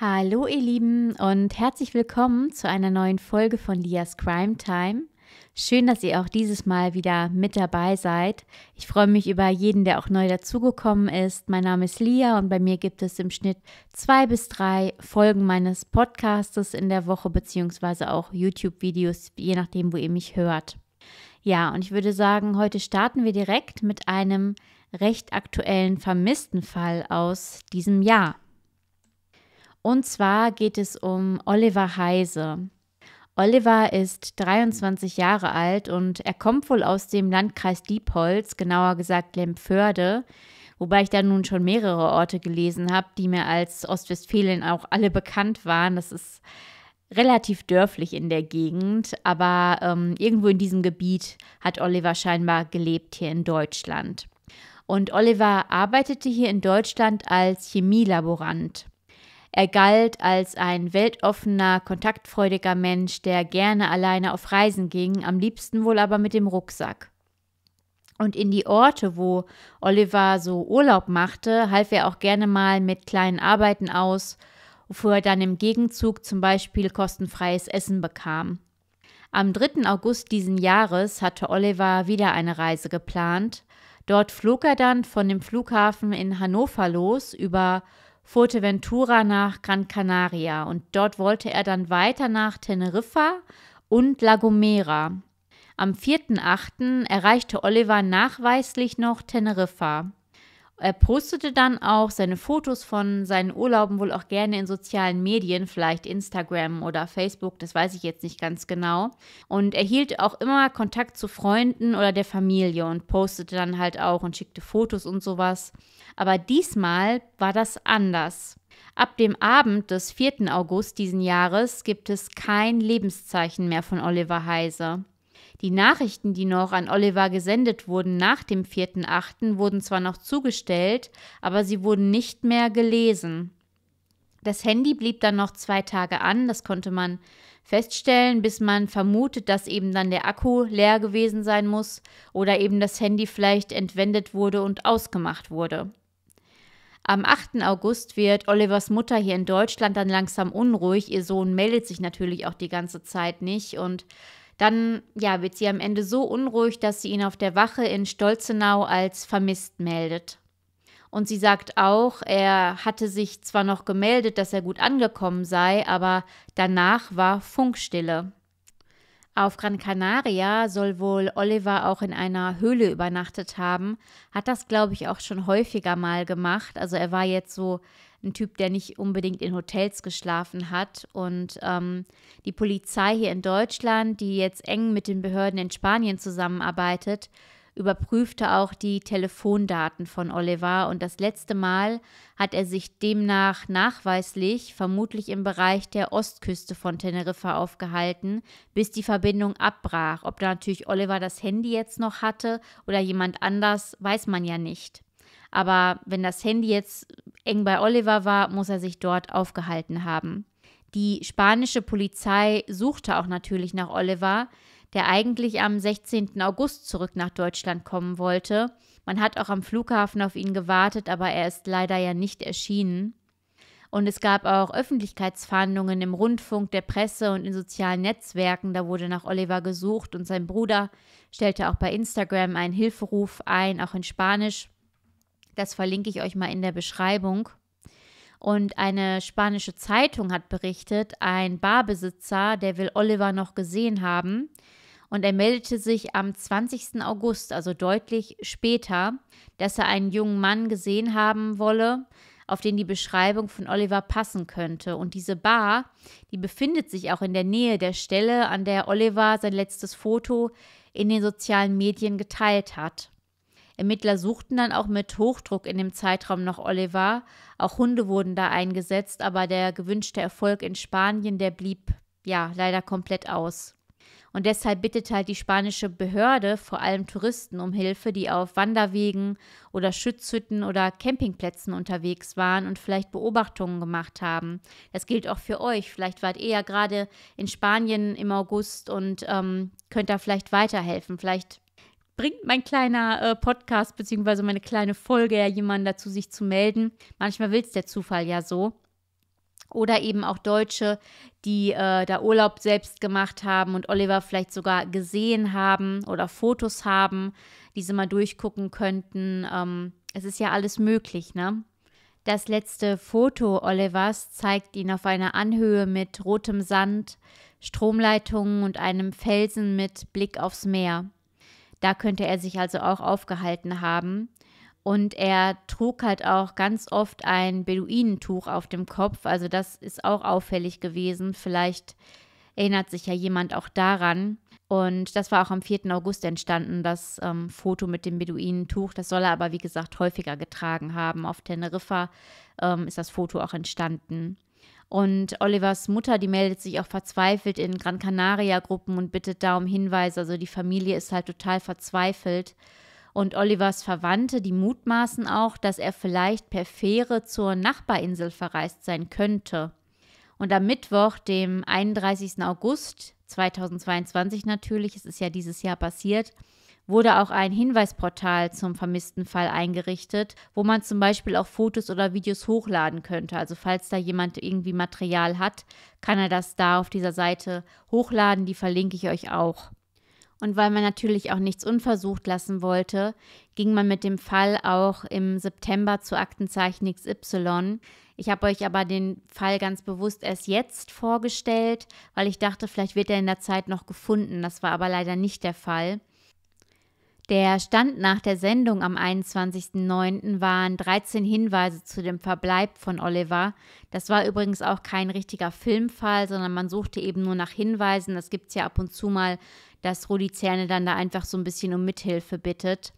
Hallo ihr Lieben und herzlich willkommen zu einer neuen Folge von Lias Crime Time. Schön, dass ihr auch dieses Mal wieder mit dabei seid. Ich freue mich über jeden, der auch neu dazugekommen ist. Mein Name ist Lia und bei mir gibt es im Schnitt zwei bis drei Folgen meines Podcastes in der Woche beziehungsweise auch YouTube-Videos, je nachdem, wo ihr mich hört. Ja, und ich würde sagen, heute starten wir direkt mit einem recht aktuellen Vermisstenfall aus diesem Jahr. Und zwar geht es um Oliver Heise. Oliver ist 23 Jahre alt und er kommt wohl aus dem Landkreis Diepholz, genauer gesagt Lempförde, wobei ich da nun schon mehrere Orte gelesen habe, die mir als Ostwestfalen auch alle bekannt waren. Das ist relativ dörflich in der Gegend, aber ähm, irgendwo in diesem Gebiet hat Oliver scheinbar gelebt hier in Deutschland. Und Oliver arbeitete hier in Deutschland als Chemielaborant. Er galt als ein weltoffener, kontaktfreudiger Mensch, der gerne alleine auf Reisen ging, am liebsten wohl aber mit dem Rucksack. Und in die Orte, wo Oliver so Urlaub machte, half er auch gerne mal mit kleinen Arbeiten aus, wofür er dann im Gegenzug zum Beispiel kostenfreies Essen bekam. Am 3. August diesen Jahres hatte Oliver wieder eine Reise geplant. Dort flog er dann von dem Flughafen in Hannover los über Fuerteventura nach Gran Canaria und dort wollte er dann weiter nach Teneriffa und La Gomera. Am 4.8. erreichte Oliver nachweislich noch Teneriffa. Er postete dann auch seine Fotos von seinen Urlauben wohl auch gerne in sozialen Medien, vielleicht Instagram oder Facebook, das weiß ich jetzt nicht ganz genau. Und er hielt auch immer Kontakt zu Freunden oder der Familie und postete dann halt auch und schickte Fotos und sowas. Aber diesmal war das anders. Ab dem Abend des 4. August diesen Jahres gibt es kein Lebenszeichen mehr von Oliver Heise. Die Nachrichten, die noch an Oliver gesendet wurden nach dem 4.8., wurden zwar noch zugestellt, aber sie wurden nicht mehr gelesen. Das Handy blieb dann noch zwei Tage an, das konnte man feststellen, bis man vermutet, dass eben dann der Akku leer gewesen sein muss oder eben das Handy vielleicht entwendet wurde und ausgemacht wurde. Am 8. August wird Olivers Mutter hier in Deutschland dann langsam unruhig. Ihr Sohn meldet sich natürlich auch die ganze Zeit nicht und dann ja, wird sie am Ende so unruhig, dass sie ihn auf der Wache in Stolzenau als vermisst meldet. Und sie sagt auch, er hatte sich zwar noch gemeldet, dass er gut angekommen sei, aber danach war Funkstille. Auf Gran Canaria soll wohl Oliver auch in einer Höhle übernachtet haben. Hat das, glaube ich, auch schon häufiger mal gemacht. Also er war jetzt so ein Typ, der nicht unbedingt in Hotels geschlafen hat. Und ähm, die Polizei hier in Deutschland, die jetzt eng mit den Behörden in Spanien zusammenarbeitet, überprüfte auch die Telefondaten von Oliver und das letzte Mal hat er sich demnach nachweislich vermutlich im Bereich der Ostküste von Teneriffa aufgehalten, bis die Verbindung abbrach. Ob da natürlich Oliver das Handy jetzt noch hatte oder jemand anders, weiß man ja nicht. Aber wenn das Handy jetzt eng bei Oliver war, muss er sich dort aufgehalten haben. Die spanische Polizei suchte auch natürlich nach Oliver, der eigentlich am 16. August zurück nach Deutschland kommen wollte. Man hat auch am Flughafen auf ihn gewartet, aber er ist leider ja nicht erschienen. Und es gab auch Öffentlichkeitsfahndungen im Rundfunk, der Presse und in sozialen Netzwerken. Da wurde nach Oliver gesucht und sein Bruder stellte auch bei Instagram einen Hilferuf ein, auch in Spanisch. Das verlinke ich euch mal in der Beschreibung. Und eine spanische Zeitung hat berichtet, ein Barbesitzer, der will Oliver noch gesehen haben und er meldete sich am 20. August, also deutlich später, dass er einen jungen Mann gesehen haben wolle, auf den die Beschreibung von Oliver passen könnte. Und diese Bar, die befindet sich auch in der Nähe der Stelle, an der Oliver sein letztes Foto in den sozialen Medien geteilt hat. Ermittler suchten dann auch mit Hochdruck in dem Zeitraum nach Oliver. Auch Hunde wurden da eingesetzt, aber der gewünschte Erfolg in Spanien, der blieb ja leider komplett aus. Und deshalb bittet halt die spanische Behörde vor allem Touristen um Hilfe, die auf Wanderwegen oder Schützhütten oder Campingplätzen unterwegs waren und vielleicht Beobachtungen gemacht haben. Das gilt auch für euch. Vielleicht wart ihr ja gerade in Spanien im August und ähm, könnt da vielleicht weiterhelfen. Vielleicht bringt mein kleiner äh, Podcast bzw. meine kleine Folge ja jemanden dazu, sich zu melden. Manchmal will es der Zufall ja so oder eben auch Deutsche, die äh, da Urlaub selbst gemacht haben und Oliver vielleicht sogar gesehen haben oder Fotos haben, die sie mal durchgucken könnten. Ähm, es ist ja alles möglich, ne? Das letzte Foto Olivers zeigt ihn auf einer Anhöhe mit rotem Sand, Stromleitungen und einem Felsen mit Blick aufs Meer. Da könnte er sich also auch aufgehalten haben. Und er trug halt auch ganz oft ein Beduinentuch auf dem Kopf. Also das ist auch auffällig gewesen. Vielleicht erinnert sich ja jemand auch daran. Und das war auch am 4. August entstanden, das ähm, Foto mit dem Beduinentuch. Das soll er aber, wie gesagt, häufiger getragen haben. Auf Teneriffa ähm, ist das Foto auch entstanden. Und Olivers Mutter, die meldet sich auch verzweifelt in Gran Canaria-Gruppen und bittet da um Hinweise. Also die Familie ist halt total verzweifelt und Olivers Verwandte, die mutmaßen auch, dass er vielleicht per Fähre zur Nachbarinsel verreist sein könnte. Und am Mittwoch, dem 31. August 2022 natürlich, es ist ja dieses Jahr passiert, wurde auch ein Hinweisportal zum vermissten Fall eingerichtet, wo man zum Beispiel auch Fotos oder Videos hochladen könnte. Also falls da jemand irgendwie Material hat, kann er das da auf dieser Seite hochladen. Die verlinke ich euch auch. Und weil man natürlich auch nichts unversucht lassen wollte, ging man mit dem Fall auch im September zu Aktenzeichen XY. Ich habe euch aber den Fall ganz bewusst erst jetzt vorgestellt, weil ich dachte, vielleicht wird er in der Zeit noch gefunden. Das war aber leider nicht der Fall. Der Stand nach der Sendung am 21.09. waren 13 Hinweise zu dem Verbleib von Oliver. Das war übrigens auch kein richtiger Filmfall, sondern man suchte eben nur nach Hinweisen. Das gibt es ja ab und zu mal, dass Rudi Zerne dann da einfach so ein bisschen um Mithilfe bittet.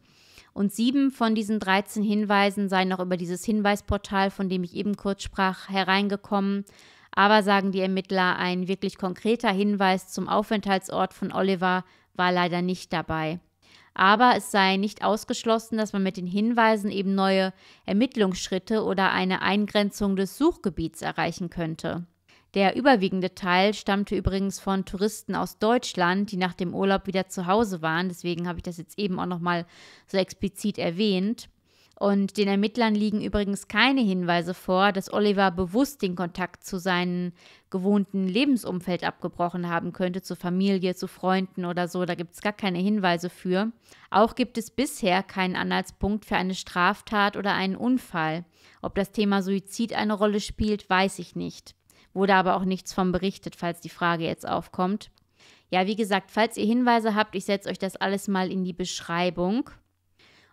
Und sieben von diesen 13 Hinweisen seien noch über dieses Hinweisportal, von dem ich eben kurz sprach, hereingekommen. Aber sagen die Ermittler, ein wirklich konkreter Hinweis zum Aufenthaltsort von Oliver war leider nicht dabei. Aber es sei nicht ausgeschlossen, dass man mit den Hinweisen eben neue Ermittlungsschritte oder eine Eingrenzung des Suchgebiets erreichen könnte. Der überwiegende Teil stammte übrigens von Touristen aus Deutschland, die nach dem Urlaub wieder zu Hause waren. Deswegen habe ich das jetzt eben auch nochmal so explizit erwähnt. Und den Ermittlern liegen übrigens keine Hinweise vor, dass Oliver bewusst den Kontakt zu seinem gewohnten Lebensumfeld abgebrochen haben könnte, zur Familie, zu Freunden oder so. Da gibt es gar keine Hinweise für. Auch gibt es bisher keinen Anhaltspunkt für eine Straftat oder einen Unfall. Ob das Thema Suizid eine Rolle spielt, weiß ich nicht wurde aber auch nichts vom berichtet, falls die Frage jetzt aufkommt. Ja, wie gesagt, falls ihr Hinweise habt, ich setze euch das alles mal in die Beschreibung.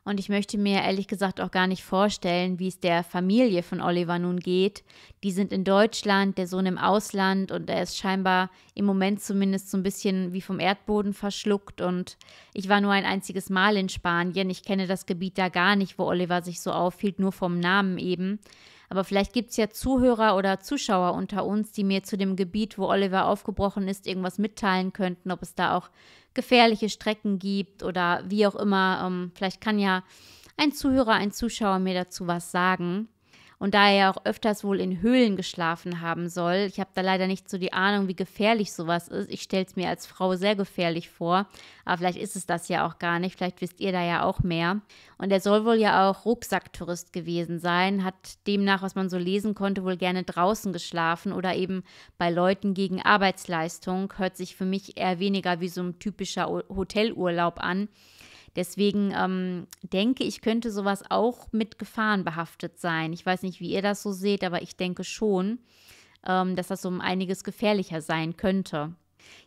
Und ich möchte mir ehrlich gesagt auch gar nicht vorstellen, wie es der Familie von Oliver nun geht. Die sind in Deutschland, der Sohn im Ausland und er ist scheinbar im Moment zumindest so ein bisschen wie vom Erdboden verschluckt. Und ich war nur ein einziges Mal in Spanien. Ich kenne das Gebiet da gar nicht, wo Oliver sich so aufhielt, nur vom Namen eben. Aber vielleicht gibt es ja Zuhörer oder Zuschauer unter uns, die mir zu dem Gebiet, wo Oliver aufgebrochen ist, irgendwas mitteilen könnten, ob es da auch gefährliche Strecken gibt oder wie auch immer. Ähm, vielleicht kann ja ein Zuhörer, ein Zuschauer mir dazu was sagen und da er ja auch öfters wohl in Höhlen geschlafen haben soll, ich habe da leider nicht so die Ahnung, wie gefährlich sowas ist. Ich stelle es mir als Frau sehr gefährlich vor, aber vielleicht ist es das ja auch gar nicht, vielleicht wisst ihr da ja auch mehr. Und er soll wohl ja auch Rucksacktourist gewesen sein, hat demnach, was man so lesen konnte, wohl gerne draußen geschlafen oder eben bei Leuten gegen Arbeitsleistung, hört sich für mich eher weniger wie so ein typischer Hotelurlaub an. Deswegen ähm, denke ich, könnte sowas auch mit Gefahren behaftet sein. Ich weiß nicht, wie ihr das so seht, aber ich denke schon, ähm, dass das um einiges gefährlicher sein könnte.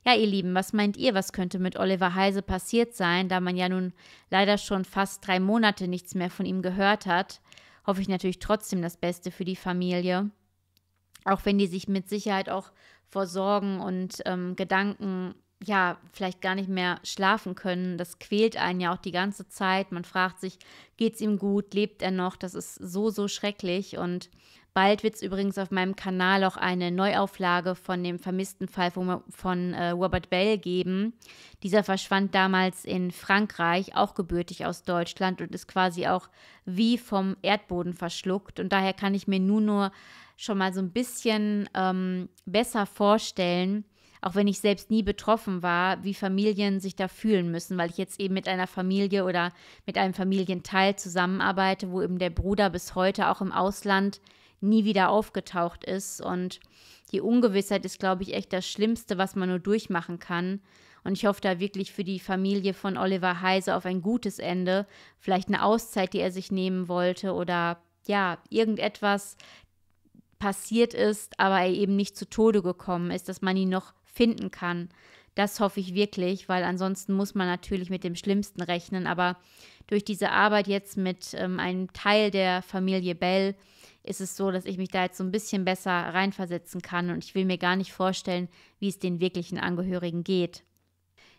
Ja, ihr Lieben, was meint ihr, was könnte mit Oliver Heise passiert sein, da man ja nun leider schon fast drei Monate nichts mehr von ihm gehört hat? Hoffe ich natürlich trotzdem das Beste für die Familie, auch wenn die sich mit Sicherheit auch vor Sorgen und ähm, Gedanken ja, vielleicht gar nicht mehr schlafen können. Das quält einen ja auch die ganze Zeit. Man fragt sich, geht's ihm gut? Lebt er noch? Das ist so, so schrecklich. Und bald wird es übrigens auf meinem Kanal auch eine Neuauflage von dem vermissten Fall von, von äh, Robert Bell geben. Dieser verschwand damals in Frankreich, auch gebürtig aus Deutschland und ist quasi auch wie vom Erdboden verschluckt. Und daher kann ich mir nun nur schon mal so ein bisschen ähm, besser vorstellen, auch wenn ich selbst nie betroffen war, wie Familien sich da fühlen müssen, weil ich jetzt eben mit einer Familie oder mit einem Familienteil zusammenarbeite, wo eben der Bruder bis heute auch im Ausland nie wieder aufgetaucht ist. Und die Ungewissheit ist, glaube ich, echt das Schlimmste, was man nur durchmachen kann. Und ich hoffe da wirklich für die Familie von Oliver Heise auf ein gutes Ende, vielleicht eine Auszeit, die er sich nehmen wollte oder ja, irgendetwas, passiert ist, aber er eben nicht zu Tode gekommen ist, dass man ihn noch finden kann. Das hoffe ich wirklich, weil ansonsten muss man natürlich mit dem Schlimmsten rechnen. Aber durch diese Arbeit jetzt mit ähm, einem Teil der Familie Bell ist es so, dass ich mich da jetzt so ein bisschen besser reinversetzen kann und ich will mir gar nicht vorstellen, wie es den wirklichen Angehörigen geht.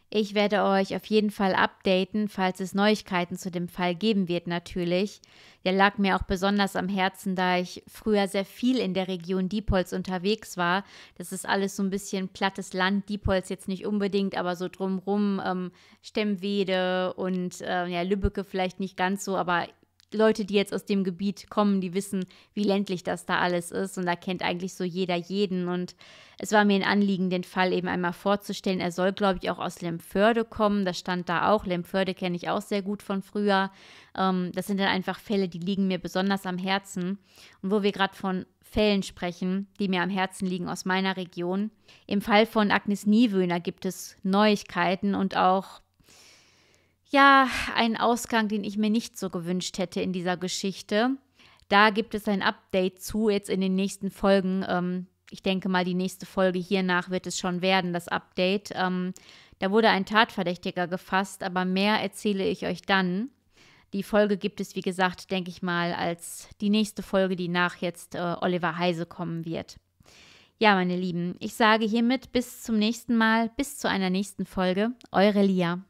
Ich werde euch auf jeden Fall updaten, falls es Neuigkeiten zu dem Fall geben wird natürlich. Der lag mir auch besonders am Herzen, da ich früher sehr viel in der Region Diepholz unterwegs war. Das ist alles so ein bisschen plattes Land, Diepholz jetzt nicht unbedingt, aber so drumrum ähm, Stemmwede und äh, ja, Lübbecke vielleicht nicht ganz so, aber Leute, die jetzt aus dem Gebiet kommen, die wissen, wie ländlich das da alles ist. Und da kennt eigentlich so jeder jeden. Und es war mir ein Anliegen, den Fall eben einmal vorzustellen. Er soll, glaube ich, auch aus Lemförde kommen. Das stand da auch. Lemförde kenne ich auch sehr gut von früher. Ähm, das sind dann einfach Fälle, die liegen mir besonders am Herzen. Und wo wir gerade von Fällen sprechen, die mir am Herzen liegen aus meiner Region. Im Fall von Agnes Niewöhner gibt es Neuigkeiten und auch ja, ein Ausgang, den ich mir nicht so gewünscht hätte in dieser Geschichte. Da gibt es ein Update zu jetzt in den nächsten Folgen. Ähm, ich denke mal, die nächste Folge hiernach wird es schon werden, das Update. Ähm, da wurde ein Tatverdächtiger gefasst, aber mehr erzähle ich euch dann. Die Folge gibt es, wie gesagt, denke ich mal, als die nächste Folge, die nach jetzt äh, Oliver Heise kommen wird. Ja, meine Lieben, ich sage hiermit bis zum nächsten Mal, bis zu einer nächsten Folge. Eure Lia.